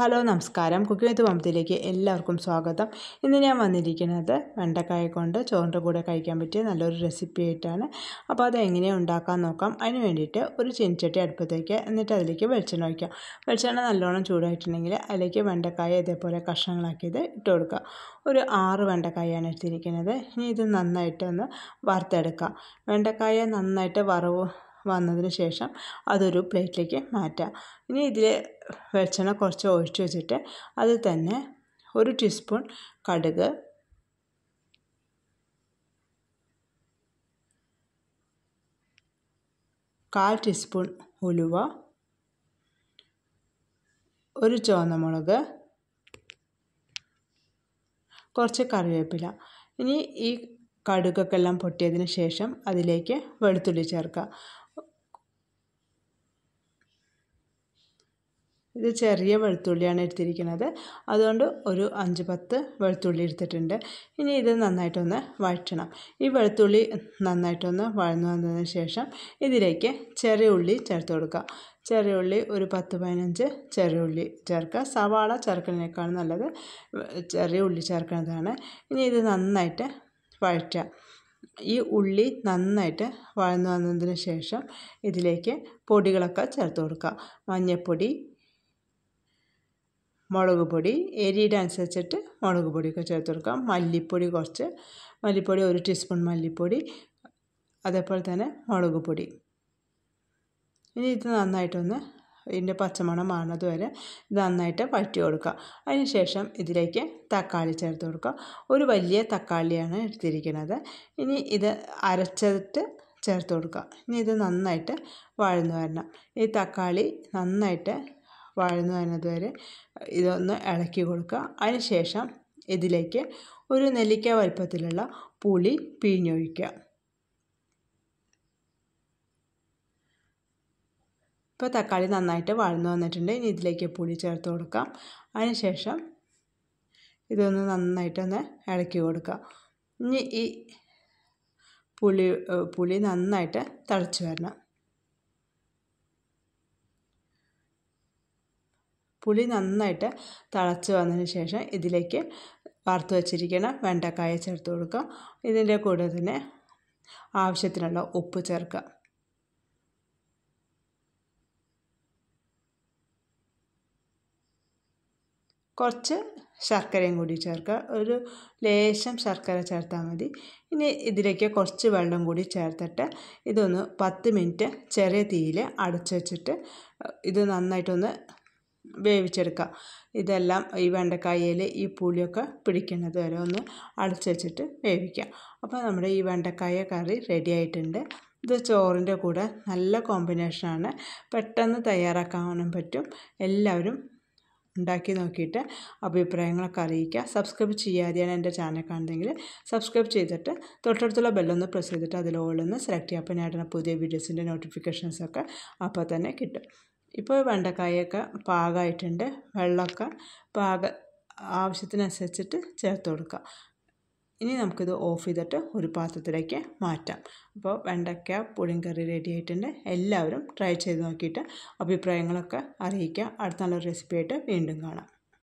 hello നമസ്കാരം cooking വിത്ത് മമത്തിലേക്ക് എല്ലാവർക്കും സ്വാഗതം ഇന്ന് ഞാൻ വന്നിരിക്കുന്നത് വെണ്ടക്കായ കൊണ്ട് ചോറിൻ്റെ കൂടെ കഴിക്കാൻ പറ്റിയ നല്ലൊരു റെസിപ്പി ആയിട്ടാണ് അപ്പോൾ അത് എങ്ങനെയാണ് ഉണ്ടാക്കാൻ നോക്കാം അതിന് വേണ്ടിയിട്ട് ഒരു ചീനിച്ചട്ടി അടുപ്പത്തേക്ക് എന്നിട്ട് അതിലേക്ക് വെളിച്ചെണ്ണ ഒഴിക്കാം വെളിച്ചെണ്ണ നല്ലോണം ചൂടായിട്ടുണ്ടെങ്കിൽ അതിലേക്ക് വെണ്ടക്കായ ഇതേപോലെ കഷ്ണങ്ങളാക്കിയത് ഇട്ട് കൊടുക്കുക ഒരു ആറ് വെണ്ടക്കായാണ് എടുത്തിരിക്കുന്നത് ഇനി ഇത് നന്നായിട്ടൊന്ന് വറുത്തെടുക്കാം വെണ്ടക്കായ നന്നായിട്ട് വറവ് വന്നതിന് ശേഷം അതൊരു പ്ലേറ്റിലേക്ക് മാറ്റാം ഇനി ഇതിൽ വെളിച്ചെണ്ണ കുറച്ച് ഒഴിച്ച് വെച്ചിട്ട് അതിൽ തന്നെ ഒരു ടീസ്പൂൺ കടുക് കാൽ ടീസ്പൂൺ ഉലുവ ഒരു ചുവന്ന മുളക് കുറച്ച് കറിവേപ്പില ഇനി ഈ കടുകൊക്കെ എല്ലാം പൊട്ടിയതിന് ശേഷം അതിലേക്ക് വെളുത്തുള്ളി ചേർക്കുക ഇത് ചെറിയ വെളുത്തുള്ളിയാണ് എടുത്തിരിക്കുന്നത് അതുകൊണ്ട് ഒരു അഞ്ച് പത്ത് വെളുത്തുള്ളി എടുത്തിട്ടുണ്ട് ഇനി ഇത് നന്നായിട്ടൊന്ന് വഴറ്റണം ഈ വെളുത്തുള്ളി നന്നായിട്ടൊന്ന് വഴന്നു വന്നതിന് ശേഷം ഇതിലേക്ക് ചെറിയ ഉള്ളി ചേർത്ത് കൊടുക്കുക ചെറിയ ഉള്ളി ഒരു പത്ത് പതിനഞ്ച് ചെറിയ ഉള്ളി ചേർക്കുക സവാള ചേർക്കുന്നതിനേക്കാളും നല്ലത് ചെറിയ ഉള്ളി ചേർക്കുന്നതാണ് ഇനി ഇത് നന്നായിട്ട് വഴറ്റുക ഈ ഉള്ളി നന്നായിട്ട് വഴന്നു വന്നതിന് ശേഷം ഇതിലേക്ക് പൊടികളൊക്കെ ചേർത്ത് കൊടുക്കുക മഞ്ഞൾപ്പൊടി മുളക് പൊടി എരിയുടെ അനുസരിച്ചിട്ട് മുളക് പൊടിയൊക്കെ ചേർത്ത് കൊടുക്കാം മല്ലിപ്പൊടി കുറച്ച് മല്ലിപ്പൊടി ഒരു ടീസ്പൂൺ മല്ലിപ്പൊടി അതേപോലെ തന്നെ മുളക് പൊടി ഇനി ഇത് നന്നായിട്ടൊന്ന് ഇതിൻ്റെ പച്ചമണം മാറുന്നത് വരെ നന്നായിട്ട് വഴറ്റി കൊടുക്കുക അതിന് ശേഷം ഇതിലേക്ക് തക്കാളി ചേർത്ത് കൊടുക്കുക ഒരു വലിയ തക്കാളിയാണ് എടുത്തിരിക്കുന്നത് ഇനി ഇത് അരച്ചിട്ട് ചേർത്ത് കൊടുക്കുക ഇനി ഇത് നന്നായിട്ട് വഴന്നു വരണം ഈ തക്കാളി നന്നായിട്ട് വരുന്നത് വരെ ഇതൊന്ന് ഇളക്കി കൊടുക്കുക അതിനുശേഷം ഇതിലേക്ക് ഒരു നെല്ലിക്ക വലുപ്പത്തിലുള്ള പുളി പിഴിഞ്ഞൊഴിക്കുക ഇപ്പോൾ തക്കാളി നന്നായിട്ട് വഴന്ന് വന്നിട്ടുണ്ട് ഇനി ഇതിലേക്ക് പുളി ചേർത്ത് കൊടുക്കാം അതിനുശേഷം ഇതൊന്ന് നന്നായിട്ടൊന്ന് ഇളക്കി കൊടുക്കുക ഇനി ഈ പുളി പുളി നന്നായിട്ട് തിളച്ച് വരണം പുളി നന്നായിട്ട് തിളച്ച് വന്നതിന് ശേഷം ഇതിലേക്ക് വറുത്ത് വച്ചിരിക്കുന്ന വെണ്ടക്കായ ചേർത്ത് കൊടുക്കുക ഇതിൻ്റെ കൂടെ തന്നെ ആവശ്യത്തിനുള്ള ഉപ്പ് ചേർക്കുക കുറച്ച് ശർക്കരയും കൂടി ചേർക്കുക ഒരു ലേശം ശർക്കര ചേർത്താൽ മതി ഇനി ഇതിലേക്ക് കുറച്ച് വെള്ളം കൂടി ചേർത്തിട്ട് ഇതൊന്ന് പത്ത് മിനിറ്റ് ചെറിയ തീയിൽ അടച്ചു വെച്ചിട്ട് ഇത് നന്നായിട്ടൊന്ന് വേവിച്ചെടുക്കുക ഇതെല്ലാം ഈ വെണ്ടക്കായയിൽ ഈ പുളിയൊക്കെ പിടിക്കുന്നത് വരെ ഒന്ന് അടച്ചുവെച്ചിട്ട് വേവിക്കുക അപ്പോൾ നമ്മുടെ ഈ വെണ്ടക്കായ കറി റെഡി ആയിട്ടുണ്ട് ഇത് ചോറിൻ്റെ കൂടെ നല്ല കോമ്പിനേഷനാണ് പെട്ടെന്ന് തയ്യാറാക്കാനും പറ്റും എല്ലാവരും ഉണ്ടാക്കി നോക്കിയിട്ട് അഭിപ്രായങ്ങളൊക്കെ അറിയിക്കുക സബ്സ്ക്രൈബ് ചെയ്യാതെയാണ് എൻ്റെ ചാനൽ കാണുന്നതെങ്കിൽ സബ്സ്ക്രൈബ് ചെയ്തിട്ട് തൊട്ടടുത്തുള്ള ബെല്ലൊന്ന് പ്രസ് ചെയ്തിട്ട് അതിൽ ഓളൊന്ന് സെലക്ട് ചെയ്യുക അപ്പോൾ ഞാൻ പുതിയ വീഡിയോസിൻ്റെ നോട്ടിഫിക്കേഷൻസൊക്കെ അപ്പോൾ തന്നെ കിട്ടും ഇപ്പോൾ വെണ്ടക്കായൊക്കെ പാകമായിട്ടുണ്ട് വെള്ളമൊക്കെ പാക ആവശ്യത്തിനനുസരിച്ചിട്ട് ചേർത്ത് കൊടുക്കുക ഇനി നമുക്കിത് ഓഫ് ചെയ്തിട്ട് ഒരു പാത്രത്തിലേക്ക് മാറ്റാം അപ്പോൾ വെണ്ടയ്ക്ക പുളിങ്കറി റെഡി ആയിട്ടുണ്ട് എല്ലാവരും ട്രൈ ചെയ്ത് നോക്കിയിട്ട് അഭിപ്രായങ്ങളൊക്കെ അറിയിക്കുക അടുത്ത നല്ലൊരു റെസിപ്പി ആയിട്ട് വീണ്ടും കാണാം